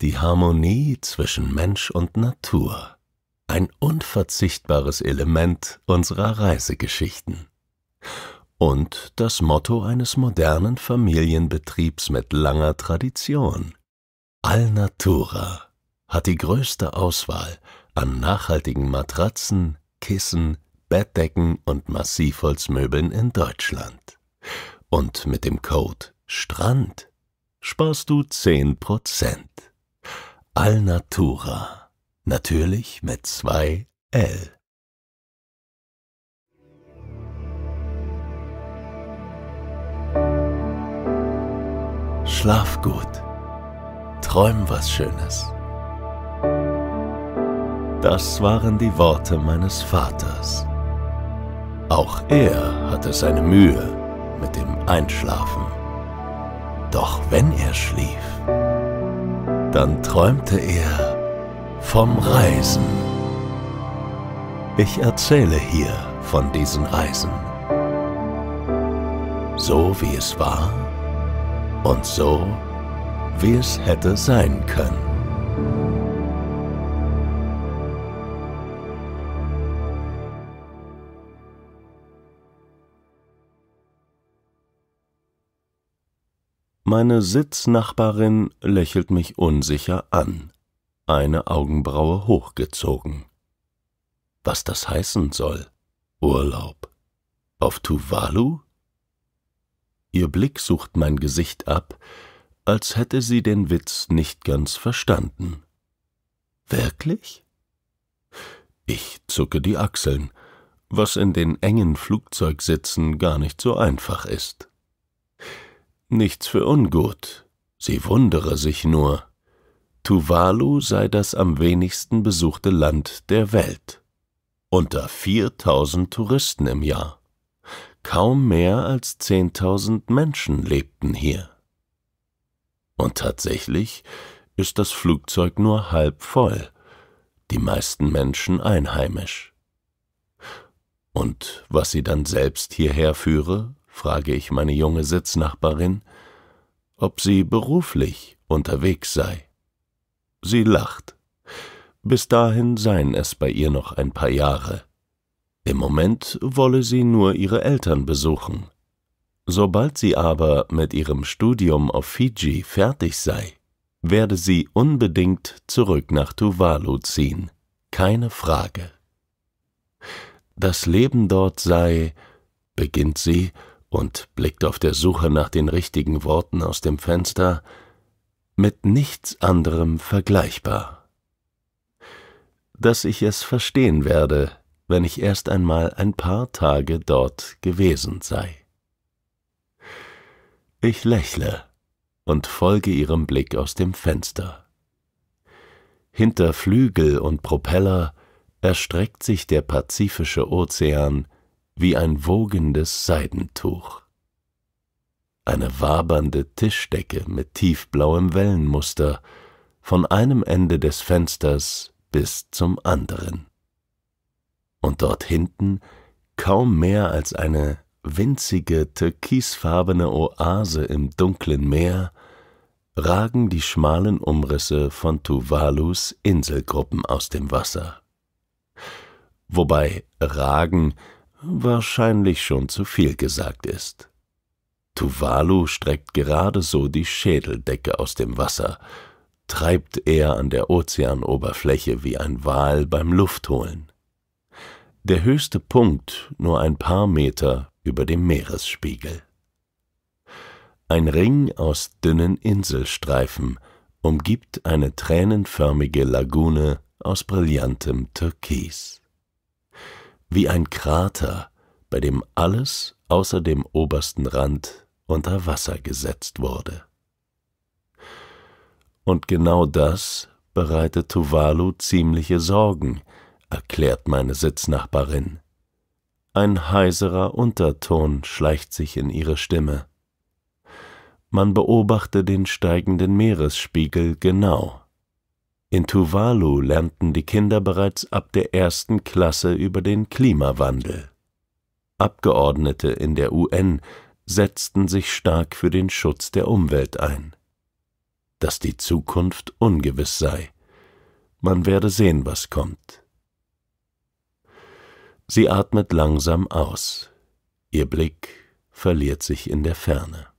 Die Harmonie zwischen Mensch und Natur. Ein unverzichtbares Element unserer Reisegeschichten. Und das Motto eines modernen Familienbetriebs mit langer Tradition. Natura hat die größte Auswahl an nachhaltigen Matratzen, Kissen, Bettdecken und Massivholzmöbeln in Deutschland. Und mit dem Code STRAND sparst du 10%. Alnatura. Natürlich mit zwei L. Schlaf gut. Träum was Schönes. Das waren die Worte meines Vaters. Auch er hatte seine Mühe mit dem Einschlafen. Doch wenn er schlief, dann träumte er vom Reisen. Ich erzähle hier von diesen Reisen. So wie es war und so, wie es hätte sein können. Meine Sitznachbarin lächelt mich unsicher an, eine Augenbraue hochgezogen. Was das heißen soll? Urlaub. Auf Tuvalu? Ihr Blick sucht mein Gesicht ab, als hätte sie den Witz nicht ganz verstanden. Wirklich? Ich zucke die Achseln, was in den engen Flugzeugsitzen gar nicht so einfach ist nichts für ungut, sie wundere sich nur. Tuvalu sei das am wenigsten besuchte Land der Welt. Unter 4000 Touristen im Jahr. Kaum mehr als 10.000 Menschen lebten hier. Und tatsächlich ist das Flugzeug nur halb voll, die meisten Menschen einheimisch. Und was sie dann selbst hierher führe, frage ich meine junge Sitznachbarin, ob sie beruflich unterwegs sei. Sie lacht. Bis dahin seien es bei ihr noch ein paar Jahre. Im Moment wolle sie nur ihre Eltern besuchen. Sobald sie aber mit ihrem Studium auf Fiji fertig sei, werde sie unbedingt zurück nach Tuvalu ziehen, keine Frage. Das Leben dort sei, beginnt sie, und blickt auf der Suche nach den richtigen Worten aus dem Fenster, mit nichts anderem vergleichbar. Dass ich es verstehen werde, wenn ich erst einmal ein paar Tage dort gewesen sei. Ich lächle und folge ihrem Blick aus dem Fenster. Hinter Flügel und Propeller erstreckt sich der Pazifische Ozean wie ein wogendes Seidentuch. Eine wabernde Tischdecke mit tiefblauem Wellenmuster, von einem Ende des Fensters bis zum anderen. Und dort hinten kaum mehr als eine winzige türkisfarbene Oase im dunklen Meer, ragen die schmalen Umrisse von Tuvalus Inselgruppen aus dem Wasser. Wobei ragen wahrscheinlich schon zu viel gesagt ist. Tuvalu streckt gerade so die Schädeldecke aus dem Wasser, treibt er an der Ozeanoberfläche wie ein Wal beim Luftholen. Der höchste Punkt nur ein paar Meter über dem Meeresspiegel. Ein Ring aus dünnen Inselstreifen umgibt eine tränenförmige Lagune aus brillantem Türkis wie ein Krater, bei dem alles außer dem obersten Rand unter Wasser gesetzt wurde. Und genau das bereitet Tuvalu ziemliche Sorgen, erklärt meine Sitznachbarin. Ein heiserer Unterton schleicht sich in ihre Stimme. Man beobachte den steigenden Meeresspiegel genau. In Tuvalu lernten die Kinder bereits ab der ersten Klasse über den Klimawandel. Abgeordnete in der UN setzten sich stark für den Schutz der Umwelt ein. Dass die Zukunft ungewiss sei. Man werde sehen, was kommt. Sie atmet langsam aus. Ihr Blick verliert sich in der Ferne.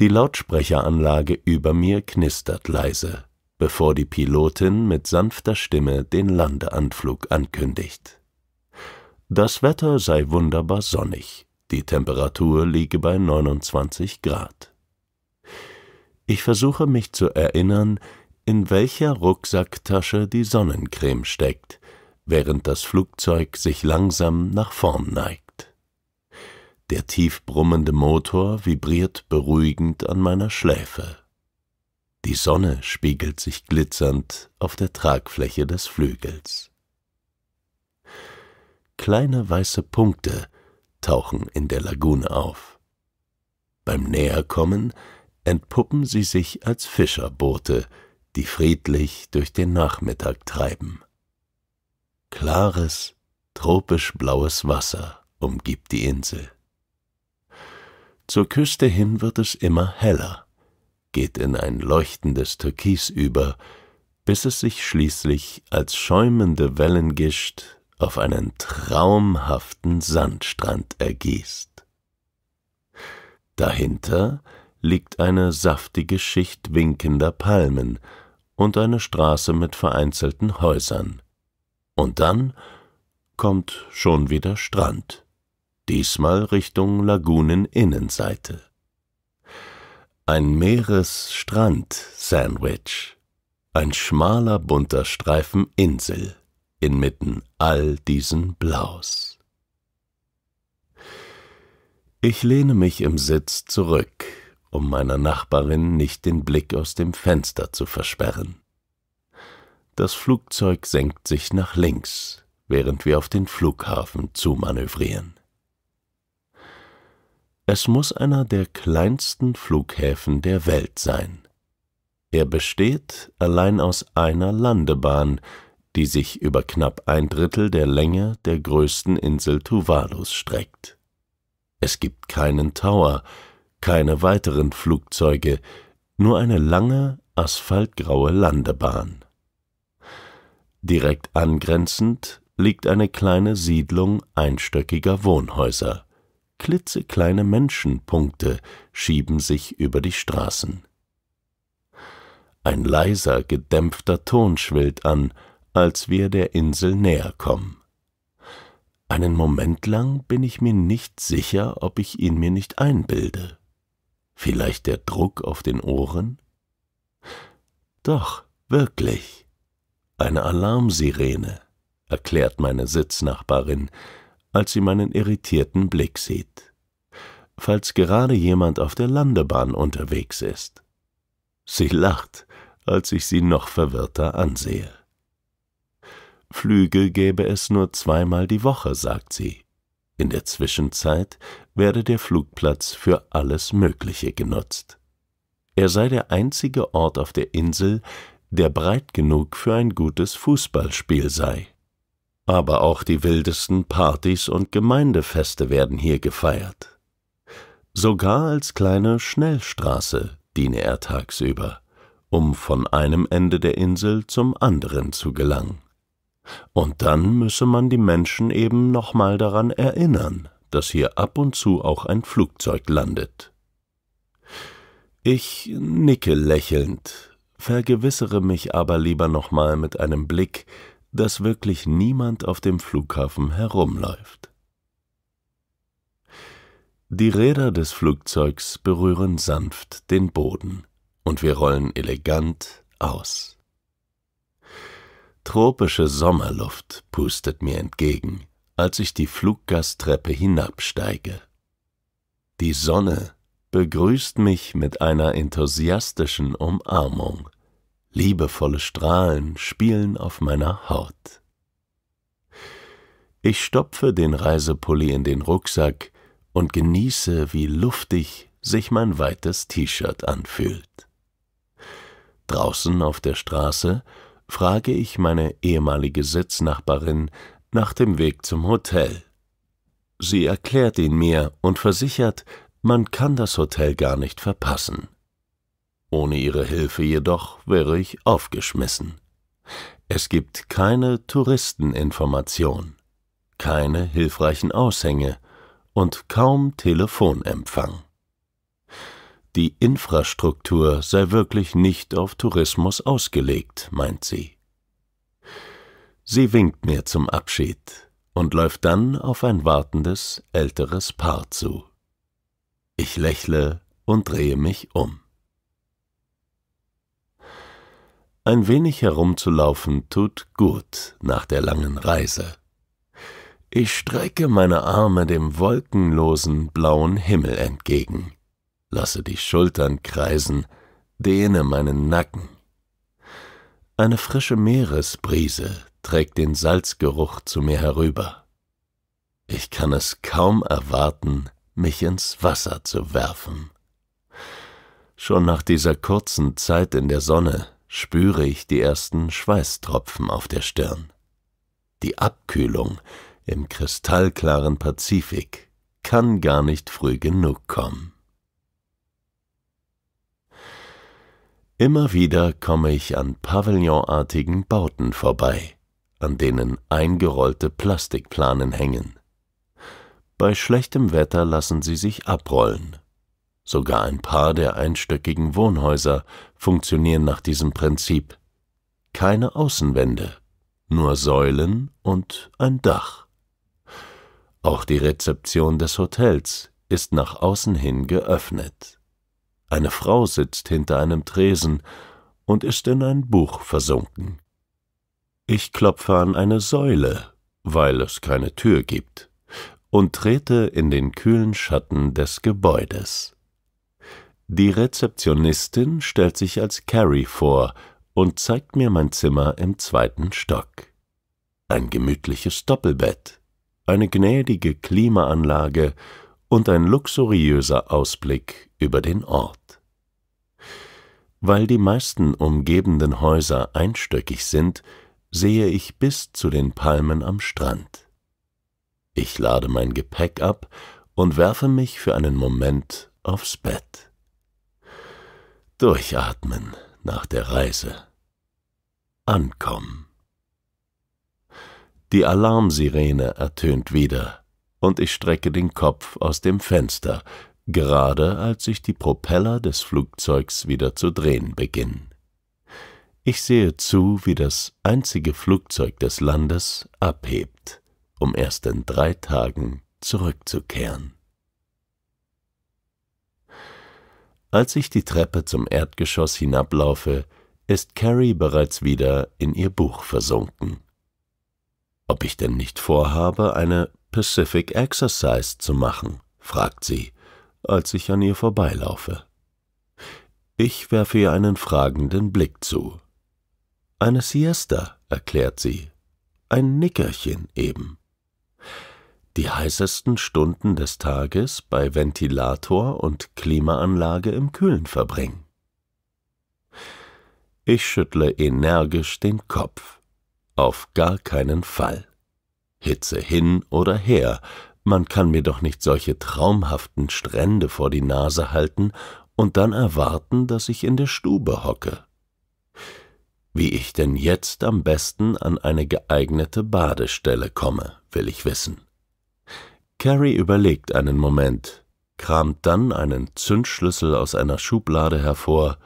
Die Lautsprecheranlage über mir knistert leise, bevor die Pilotin mit sanfter Stimme den Landeanflug ankündigt. Das Wetter sei wunderbar sonnig, die Temperatur liege bei 29 Grad. Ich versuche mich zu erinnern, in welcher Rucksacktasche die Sonnencreme steckt, während das Flugzeug sich langsam nach vorn neigt. Der tief brummende Motor vibriert beruhigend an meiner Schläfe. Die Sonne spiegelt sich glitzernd auf der Tragfläche des Flügels. Kleine weiße Punkte tauchen in der Lagune auf. Beim Näherkommen entpuppen sie sich als Fischerboote, die friedlich durch den Nachmittag treiben. Klares, tropisch blaues Wasser umgibt die Insel. Zur Küste hin wird es immer heller, geht in ein leuchtendes Türkis über, bis es sich schließlich als schäumende Wellengischt auf einen traumhaften Sandstrand ergießt. Dahinter liegt eine saftige Schicht winkender Palmen und eine Straße mit vereinzelten Häusern. Und dann kommt schon wieder Strand diesmal Richtung Laguneninnenseite. Ein Meeresstrand-Sandwich, ein schmaler bunter Streifen Insel inmitten all diesen Blaus. Ich lehne mich im Sitz zurück, um meiner Nachbarin nicht den Blick aus dem Fenster zu versperren. Das Flugzeug senkt sich nach links, während wir auf den Flughafen zumanövrieren. Es muss einer der kleinsten Flughäfen der Welt sein. Er besteht allein aus einer Landebahn, die sich über knapp ein Drittel der Länge der größten Insel Tuvalus streckt. Es gibt keinen Tower, keine weiteren Flugzeuge, nur eine lange, asphaltgraue Landebahn. Direkt angrenzend liegt eine kleine Siedlung einstöckiger Wohnhäuser klitzekleine Menschenpunkte schieben sich über die Straßen. Ein leiser, gedämpfter Ton schwillt an, als wir der Insel näher kommen. Einen Moment lang bin ich mir nicht sicher, ob ich ihn mir nicht einbilde. Vielleicht der Druck auf den Ohren? Doch, wirklich. Eine Alarmsirene, erklärt meine Sitznachbarin, als sie meinen irritierten Blick sieht. Falls gerade jemand auf der Landebahn unterwegs ist. Sie lacht, als ich sie noch verwirrter ansehe. Flüge gäbe es nur zweimal die Woche, sagt sie. In der Zwischenzeit werde der Flugplatz für alles Mögliche genutzt. Er sei der einzige Ort auf der Insel, der breit genug für ein gutes Fußballspiel sei. Aber auch die wildesten Partys und Gemeindefeste werden hier gefeiert. Sogar als kleine Schnellstraße diene er tagsüber, um von einem Ende der Insel zum anderen zu gelangen. Und dann müsse man die Menschen eben nochmal daran erinnern, dass hier ab und zu auch ein Flugzeug landet. Ich nicke lächelnd, vergewissere mich aber lieber nochmal mit einem Blick, dass wirklich niemand auf dem Flughafen herumläuft. Die Räder des Flugzeugs berühren sanft den Boden und wir rollen elegant aus. Tropische Sommerluft pustet mir entgegen, als ich die Fluggasttreppe hinabsteige. Die Sonne begrüßt mich mit einer enthusiastischen Umarmung. Liebevolle Strahlen spielen auf meiner Haut. Ich stopfe den Reisepulli in den Rucksack und genieße, wie luftig sich mein weites T-Shirt anfühlt. Draußen auf der Straße frage ich meine ehemalige Sitznachbarin nach dem Weg zum Hotel. Sie erklärt ihn mir und versichert, man kann das Hotel gar nicht verpassen. Ohne ihre Hilfe jedoch wäre ich aufgeschmissen. Es gibt keine Touristeninformation, keine hilfreichen Aushänge und kaum Telefonempfang. Die Infrastruktur sei wirklich nicht auf Tourismus ausgelegt, meint sie. Sie winkt mir zum Abschied und läuft dann auf ein wartendes älteres Paar zu. Ich lächle und drehe mich um. Ein wenig herumzulaufen tut gut nach der langen Reise. Ich strecke meine Arme dem wolkenlosen blauen Himmel entgegen, lasse die Schultern kreisen, dehne meinen Nacken. Eine frische Meeresbrise trägt den Salzgeruch zu mir herüber. Ich kann es kaum erwarten, mich ins Wasser zu werfen. Schon nach dieser kurzen Zeit in der Sonne spüre ich die ersten Schweißtropfen auf der Stirn. Die Abkühlung im kristallklaren Pazifik kann gar nicht früh genug kommen. Immer wieder komme ich an pavillonartigen Bauten vorbei, an denen eingerollte Plastikplanen hängen. Bei schlechtem Wetter lassen sie sich abrollen Sogar ein paar der einstöckigen Wohnhäuser funktionieren nach diesem Prinzip. Keine Außenwände, nur Säulen und ein Dach. Auch die Rezeption des Hotels ist nach außen hin geöffnet. Eine Frau sitzt hinter einem Tresen und ist in ein Buch versunken. Ich klopfe an eine Säule, weil es keine Tür gibt, und trete in den kühlen Schatten des Gebäudes. Die Rezeptionistin stellt sich als Carrie vor und zeigt mir mein Zimmer im zweiten Stock. Ein gemütliches Doppelbett, eine gnädige Klimaanlage und ein luxuriöser Ausblick über den Ort. Weil die meisten umgebenden Häuser einstöckig sind, sehe ich bis zu den Palmen am Strand. Ich lade mein Gepäck ab und werfe mich für einen Moment aufs Bett. Durchatmen nach der Reise. Ankommen. Die Alarmsirene ertönt wieder, und ich strecke den Kopf aus dem Fenster, gerade als sich die Propeller des Flugzeugs wieder zu drehen beginnen. Ich sehe zu, wie das einzige Flugzeug des Landes abhebt, um erst in drei Tagen zurückzukehren. Als ich die Treppe zum Erdgeschoss hinablaufe, ist Carrie bereits wieder in ihr Buch versunken. Ob ich denn nicht vorhabe, eine Pacific Exercise zu machen, fragt sie, als ich an ihr vorbeilaufe. Ich werfe ihr einen fragenden Blick zu. Eine Siesta, erklärt sie. Ein Nickerchen eben die heißesten Stunden des Tages bei Ventilator und Klimaanlage im Kühlen verbringen. Ich schüttle energisch den Kopf. Auf gar keinen Fall. Hitze hin oder her, man kann mir doch nicht solche traumhaften Strände vor die Nase halten und dann erwarten, dass ich in der Stube hocke. Wie ich denn jetzt am besten an eine geeignete Badestelle komme, will ich wissen. Carrie überlegt einen Moment, kramt dann einen Zündschlüssel aus einer Schublade hervor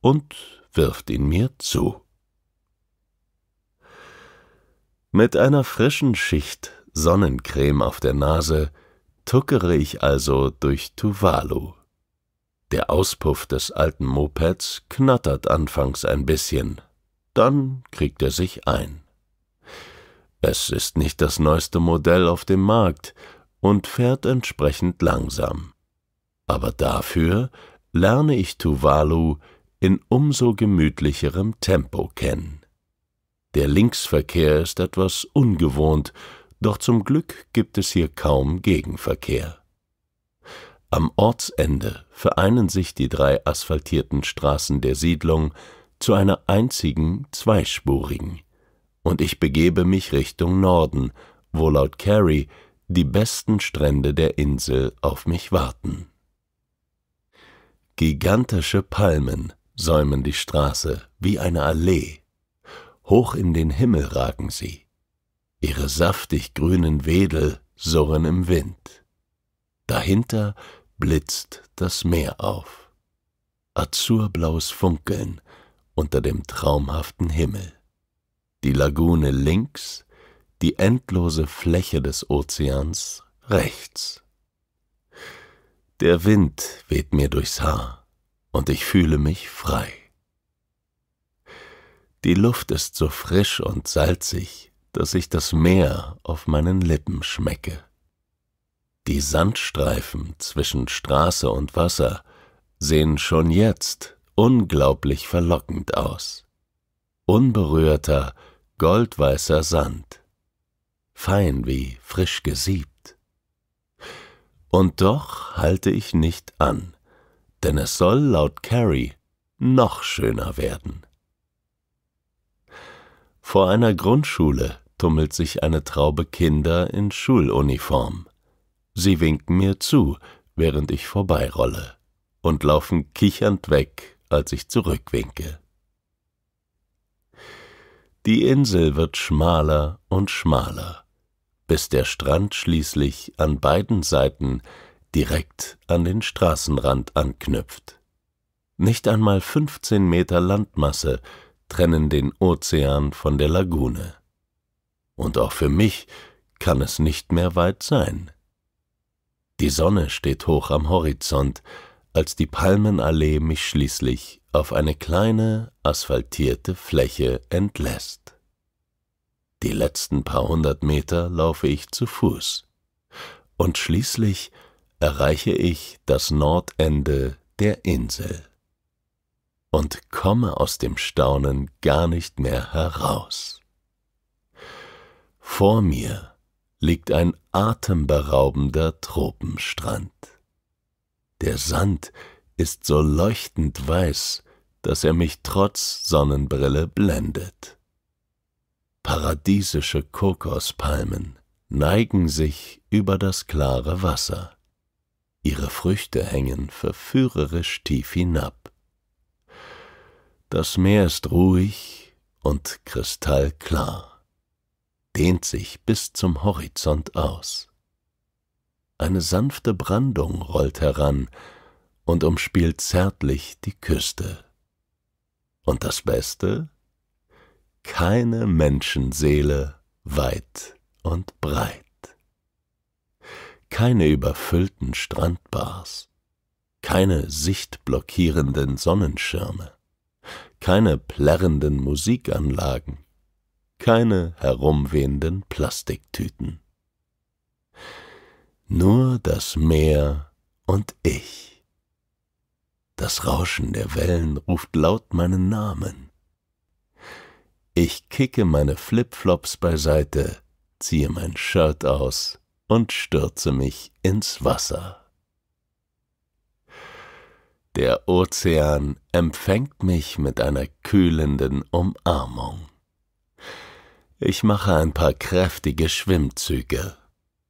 und wirft ihn mir zu. Mit einer frischen Schicht Sonnencreme auf der Nase tuckere ich also durch Tuvalu. Der Auspuff des alten Mopeds knattert anfangs ein bisschen, dann kriegt er sich ein. Es ist nicht das neueste Modell auf dem Markt, und fährt entsprechend langsam. Aber dafür lerne ich Tuvalu in umso gemütlicherem Tempo kennen. Der Linksverkehr ist etwas ungewohnt, doch zum Glück gibt es hier kaum Gegenverkehr. Am Ortsende vereinen sich die drei asphaltierten Straßen der Siedlung zu einer einzigen zweispurigen, und ich begebe mich Richtung Norden, wo laut Carrie die besten Strände der Insel auf mich warten. Gigantische Palmen säumen die Straße wie eine Allee. Hoch in den Himmel ragen sie. Ihre saftig grünen Wedel surren im Wind. Dahinter blitzt das Meer auf. Azurblaues Funkeln unter dem traumhaften Himmel. Die Lagune links, die endlose Fläche des Ozeans rechts. Der Wind weht mir durchs Haar und ich fühle mich frei. Die Luft ist so frisch und salzig, dass ich das Meer auf meinen Lippen schmecke. Die Sandstreifen zwischen Straße und Wasser sehen schon jetzt unglaublich verlockend aus. Unberührter, goldweißer Sand fein wie frisch gesiebt. Und doch halte ich nicht an, denn es soll laut Carrie noch schöner werden. Vor einer Grundschule tummelt sich eine Traube Kinder in Schuluniform. Sie winken mir zu, während ich vorbeirolle, und laufen kichernd weg, als ich zurückwinke. Die Insel wird schmaler und schmaler, bis der Strand schließlich an beiden Seiten direkt an den Straßenrand anknüpft. Nicht einmal 15 Meter Landmasse trennen den Ozean von der Lagune. Und auch für mich kann es nicht mehr weit sein. Die Sonne steht hoch am Horizont, als die Palmenallee mich schließlich auf eine kleine asphaltierte Fläche entlässt. Die letzten paar hundert Meter laufe ich zu Fuß. Und schließlich erreiche ich das Nordende der Insel und komme aus dem Staunen gar nicht mehr heraus. Vor mir liegt ein atemberaubender Tropenstrand. Der Sand ist so leuchtend weiß, dass er mich trotz Sonnenbrille blendet paradiesische Kokospalmen neigen sich über das klare Wasser. Ihre Früchte hängen verführerisch tief hinab. Das Meer ist ruhig und kristallklar, dehnt sich bis zum Horizont aus. Eine sanfte Brandung rollt heran und umspielt zärtlich die Küste. Und das Beste? keine Menschenseele weit und breit. Keine überfüllten Strandbars, keine sichtblockierenden Sonnenschirme, keine plärrenden Musikanlagen, keine herumwehenden Plastiktüten. Nur das Meer und ich. Das Rauschen der Wellen ruft laut meinen Namen. Ich kicke meine Flipflops beiseite, ziehe mein Shirt aus und stürze mich ins Wasser. Der Ozean empfängt mich mit einer kühlenden Umarmung. Ich mache ein paar kräftige Schwimmzüge,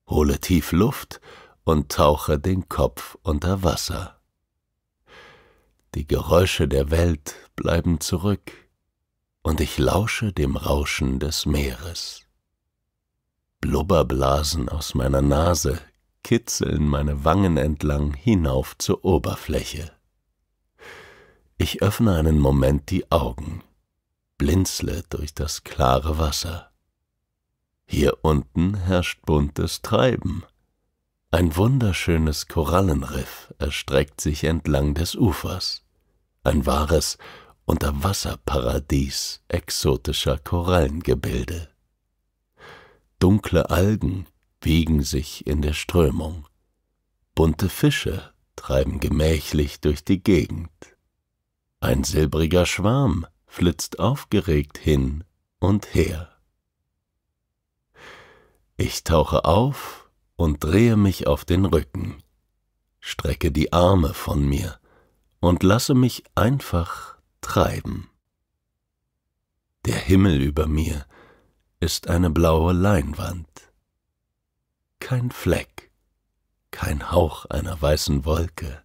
hole tief Luft und tauche den Kopf unter Wasser. Die Geräusche der Welt bleiben zurück und ich lausche dem Rauschen des Meeres. Blubberblasen aus meiner Nase kitzeln meine Wangen entlang hinauf zur Oberfläche. Ich öffne einen Moment die Augen, blinzle durch das klare Wasser. Hier unten herrscht buntes Treiben. Ein wunderschönes Korallenriff erstreckt sich entlang des Ufers. Ein wahres unter Wasserparadies exotischer Korallengebilde. Dunkle Algen wiegen sich in der Strömung. Bunte Fische treiben gemächlich durch die Gegend. Ein silbriger Schwarm flitzt aufgeregt hin und her. Ich tauche auf und drehe mich auf den Rücken, strecke die Arme von mir und lasse mich einfach treiben. Der Himmel über mir ist eine blaue Leinwand. Kein Fleck, kein Hauch einer weißen Wolke.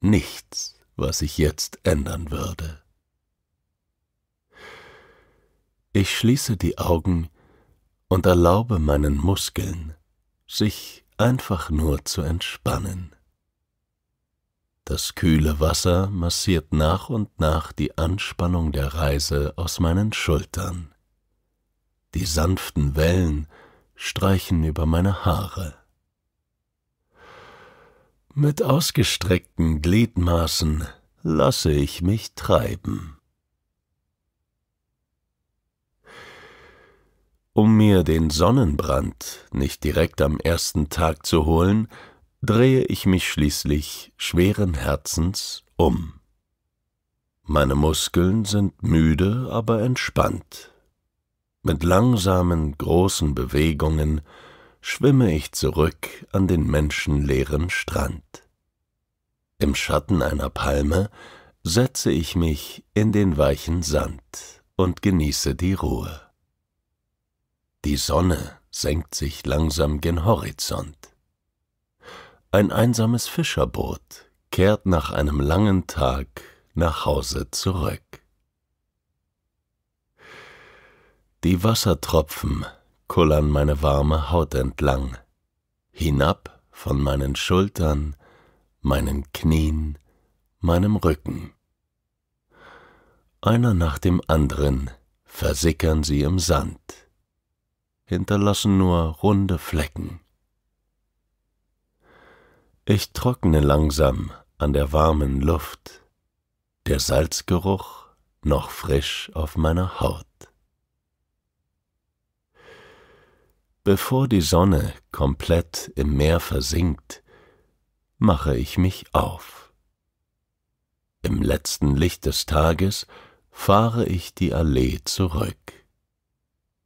Nichts, was ich jetzt ändern würde. Ich schließe die Augen und erlaube meinen Muskeln, sich einfach nur zu entspannen. Das kühle Wasser massiert nach und nach die Anspannung der Reise aus meinen Schultern. Die sanften Wellen streichen über meine Haare. Mit ausgestreckten Gliedmaßen lasse ich mich treiben. Um mir den Sonnenbrand nicht direkt am ersten Tag zu holen, drehe ich mich schließlich schweren Herzens um. Meine Muskeln sind müde, aber entspannt. Mit langsamen, großen Bewegungen schwimme ich zurück an den menschenleeren Strand. Im Schatten einer Palme setze ich mich in den weichen Sand und genieße die Ruhe. Die Sonne senkt sich langsam gen Horizont. Ein einsames Fischerboot kehrt nach einem langen Tag nach Hause zurück. Die Wassertropfen kullern meine warme Haut entlang, hinab von meinen Schultern, meinen Knien, meinem Rücken. Einer nach dem anderen versickern sie im Sand, hinterlassen nur runde Flecken. Ich trockne langsam an der warmen Luft, der Salzgeruch noch frisch auf meiner Haut. Bevor die Sonne komplett im Meer versinkt, mache ich mich auf. Im letzten Licht des Tages fahre ich die Allee zurück.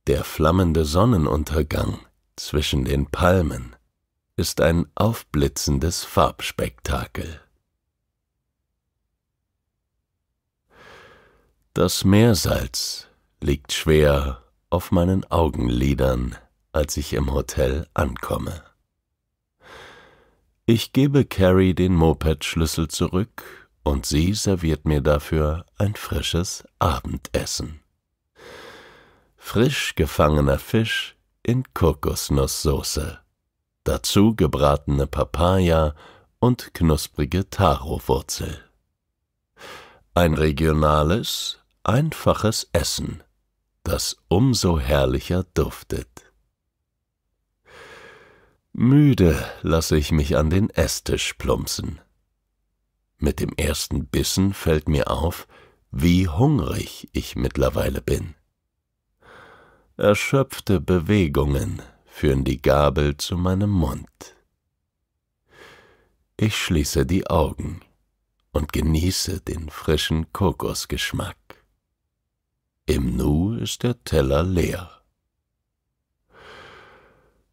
Der flammende Sonnenuntergang zwischen den Palmen ist ein aufblitzendes Farbspektakel. Das Meersalz liegt schwer auf meinen Augenlidern, als ich im Hotel ankomme. Ich gebe Carrie den Moped-Schlüssel zurück und sie serviert mir dafür ein frisches Abendessen. Frisch gefangener Fisch in Kokosnusssoße dazu gebratene Papaya und knusprige Taro-Wurzel. Ein regionales, einfaches Essen, das umso herrlicher duftet. Müde lasse ich mich an den Esstisch plumpsen. Mit dem ersten Bissen fällt mir auf, wie hungrig ich mittlerweile bin. Erschöpfte Bewegungen führen die Gabel zu meinem Mund. Ich schließe die Augen und genieße den frischen Kokosgeschmack. Im Nu ist der Teller leer.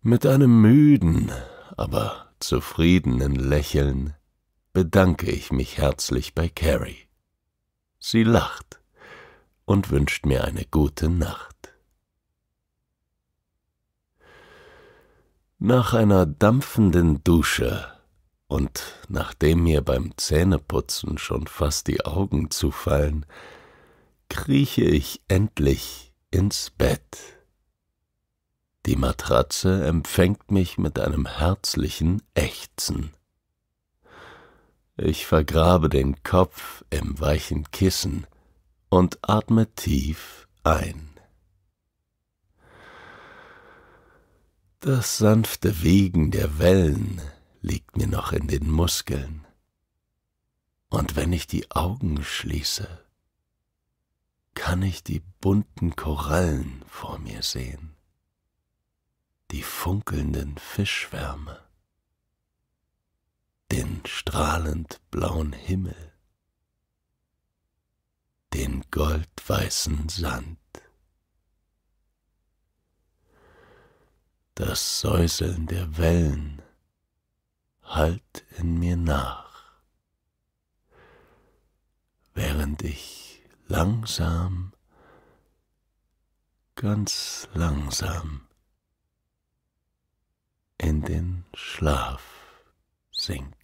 Mit einem müden, aber zufriedenen Lächeln bedanke ich mich herzlich bei Carrie. Sie lacht und wünscht mir eine gute Nacht. Nach einer dampfenden Dusche und nachdem mir beim Zähneputzen schon fast die Augen zufallen, krieche ich endlich ins Bett. Die Matratze empfängt mich mit einem herzlichen Ächzen. Ich vergrabe den Kopf im weichen Kissen und atme tief ein. Das sanfte Wiegen der Wellen liegt mir noch in den Muskeln. Und wenn ich die Augen schließe, kann ich die bunten Korallen vor mir sehen, die funkelnden Fischwärme, den strahlend blauen Himmel, den goldweißen Sand. das Säuseln der Wellen hallt in mir nach, während ich langsam, ganz langsam in den Schlaf sink.